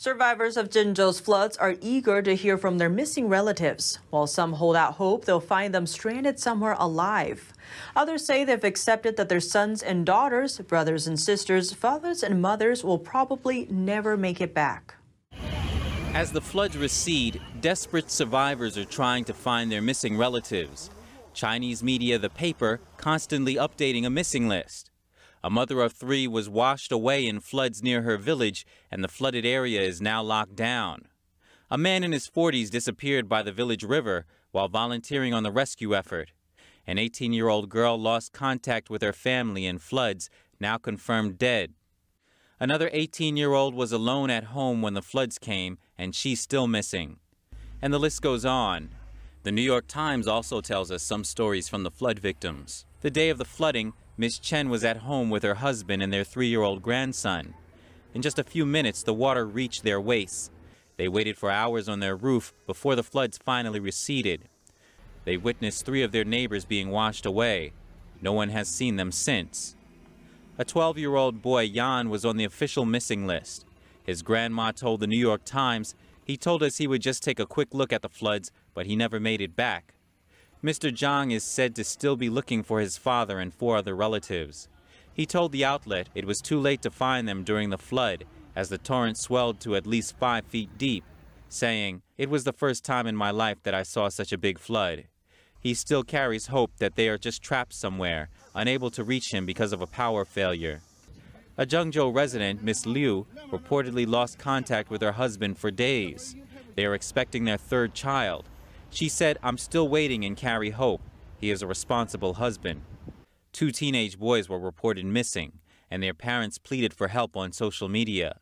Survivors of Jinzhou's floods are eager to hear from their missing relatives, while some hold out hope they'll find them stranded somewhere alive. Others say they've accepted that their sons and daughters, brothers and sisters, fathers and mothers will probably never make it back. As the floods recede, desperate survivors are trying to find their missing relatives. Chinese media The Paper constantly updating a missing list. A mother of three was washed away in floods near her village, and the flooded area is now locked down. A man in his 40s disappeared by the village river while volunteering on the rescue effort. An 18-year-old girl lost contact with her family in floods, now confirmed dead. Another 18-year-old was alone at home when the floods came, and she's still missing. And the list goes on. The New York Times also tells us some stories from the flood victims. The day of the flooding, Miss Chen was at home with her husband and their three-year-old grandson. In just a few minutes, the water reached their waists. They waited for hours on their roof before the floods finally receded. They witnessed three of their neighbors being washed away. No one has seen them since. A 12-year-old boy, Yan, was on the official missing list. His grandma told the New York Times he told us he would just take a quick look at the floods, but he never made it back. Mr. Zhang is said to still be looking for his father and four other relatives. He told the outlet it was too late to find them during the flood as the torrent swelled to at least five feet deep, saying, It was the first time in my life that I saw such a big flood. He still carries hope that they are just trapped somewhere, unable to reach him because of a power failure. A Zhengzhou resident, Miss Liu, reportedly lost contact with her husband for days. They are expecting their third child, she said, I'm still waiting and carry hope. He is a responsible husband. Two teenage boys were reported missing, and their parents pleaded for help on social media.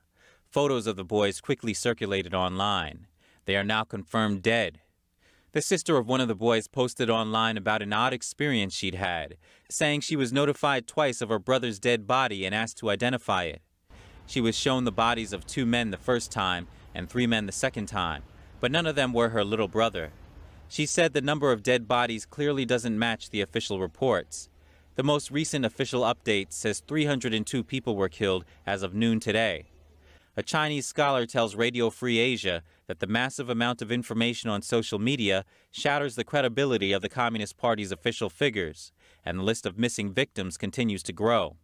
Photos of the boys quickly circulated online. They are now confirmed dead. The sister of one of the boys posted online about an odd experience she'd had, saying she was notified twice of her brother's dead body and asked to identify it. She was shown the bodies of two men the first time and three men the second time, but none of them were her little brother. She said the number of dead bodies clearly doesn't match the official reports. The most recent official update says 302 people were killed as of noon today. A Chinese scholar tells Radio Free Asia that the massive amount of information on social media shatters the credibility of the Communist Party's official figures, and the list of missing victims continues to grow.